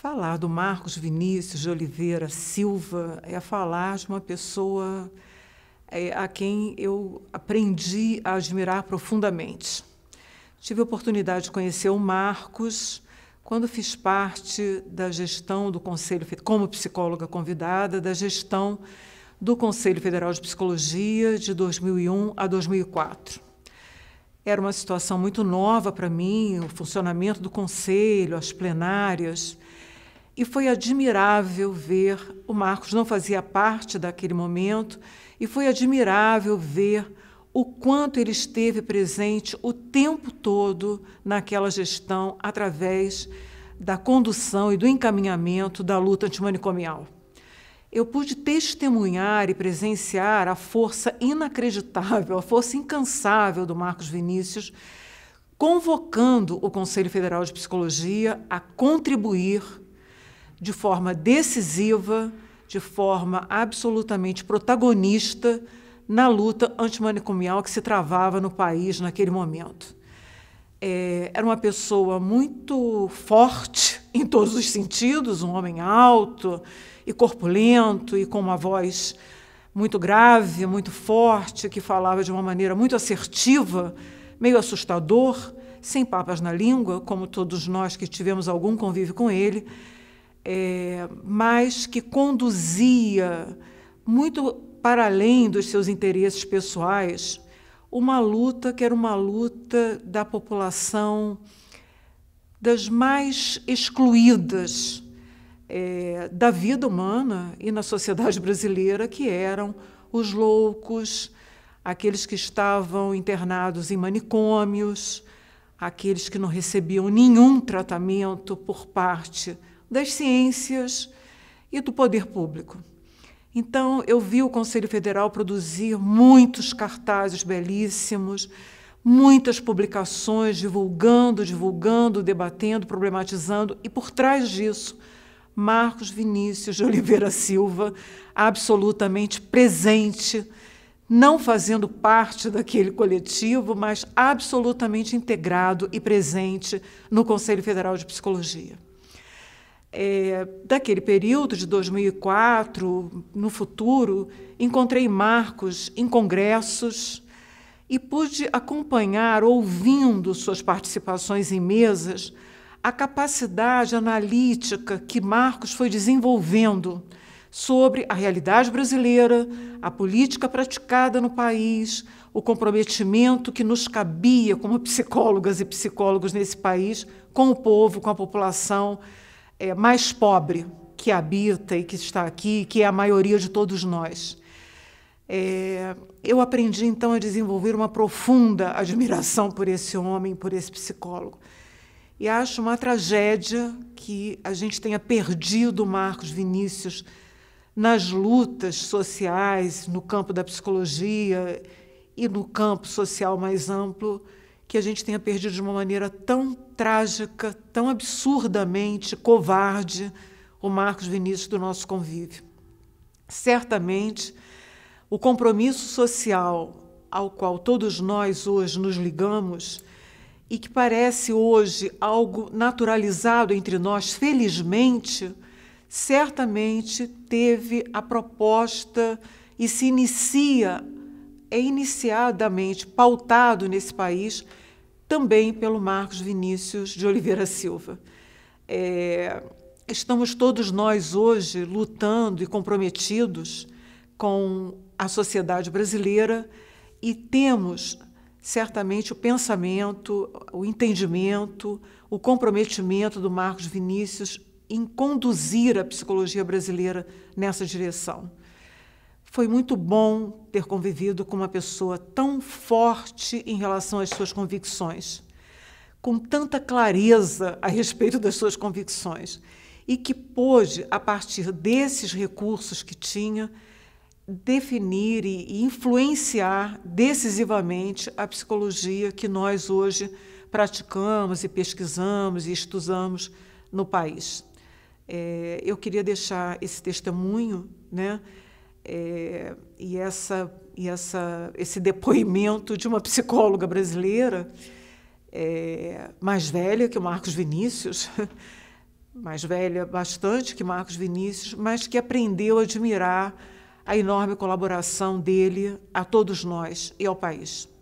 Falar do Marcos Vinícius de Oliveira Silva é falar de uma pessoa é, a quem eu aprendi a admirar profundamente. Tive a oportunidade de conhecer o Marcos quando fiz parte da gestão do Conselho, como psicóloga convidada, da gestão do Conselho Federal de Psicologia de 2001 a 2004. Era uma situação muito nova para mim, o funcionamento do conselho, as plenárias, e foi admirável ver. O Marcos não fazia parte daquele momento, e foi admirável ver o quanto ele esteve presente o tempo todo naquela gestão, através da condução e do encaminhamento da luta antimanicomial. Eu pude testemunhar e presenciar a força inacreditável, a força incansável do Marcos Vinícius, convocando o Conselho Federal de Psicologia a contribuir de forma decisiva, de forma absolutamente protagonista na luta antimanicomial que se travava no país naquele momento. É, era uma pessoa muito forte em todos os sentidos, um homem alto e corpulento e com uma voz muito grave, muito forte, que falava de uma maneira muito assertiva, meio assustador, sem papas na língua, como todos nós que tivemos algum convívio com ele é, mas que conduzia muito para além dos seus interesses pessoais uma luta que era uma luta da população das mais excluídas é, da vida humana e na sociedade brasileira, que eram os loucos, aqueles que estavam internados em manicômios, aqueles que não recebiam nenhum tratamento por parte das ciências e do poder público. Então, eu vi o Conselho Federal produzir muitos cartazes belíssimos, muitas publicações divulgando, divulgando, debatendo, problematizando, e por trás disso, Marcos Vinícius de Oliveira Silva, absolutamente presente, não fazendo parte daquele coletivo, mas absolutamente integrado e presente no Conselho Federal de Psicologia é, daquele período de 2004, no futuro, encontrei Marcos em congressos e pude acompanhar, ouvindo suas participações em mesas, a capacidade analítica que Marcos foi desenvolvendo sobre a realidade brasileira, a política praticada no país, o comprometimento que nos cabia como psicólogas e psicólogos nesse país com o povo, com a população é, mais pobre que habita e que está aqui, que é a maioria de todos nós. É, eu aprendi então a desenvolver uma profunda admiração por esse homem, por esse psicólogo. E acho uma tragédia que a gente tenha perdido Marcos Vinícius nas lutas sociais, no campo da psicologia e no campo social mais amplo que a gente tenha perdido de uma maneira tão trágica, tão absurdamente covarde, o Marcos Vinícius do nosso convívio. Certamente, o compromisso social ao qual todos nós hoje nos ligamos e que parece hoje algo naturalizado entre nós, felizmente, certamente teve a proposta e se inicia é iniciadamente pautado nesse país também pelo Marcos Vinícius de Oliveira Silva. É, estamos todos nós hoje lutando e comprometidos com a sociedade brasileira e temos certamente o pensamento, o entendimento, o comprometimento do Marcos Vinícius em conduzir a psicologia brasileira nessa direção. Foi muito bom ter convivido com uma pessoa tão forte em relação às suas convicções, com tanta clareza a respeito das suas convicções, e que pôde, a partir desses recursos que tinha, definir e influenciar decisivamente a psicologia que nós hoje praticamos e pesquisamos e estudamos no país. É, eu queria deixar esse testemunho, né? É, e essa, e essa, esse depoimento de uma psicóloga brasileira, é, mais velha que o Marcos Vinícius, mais velha bastante que Marcos Vinícius, mas que aprendeu a admirar a enorme colaboração dele a todos nós e ao país.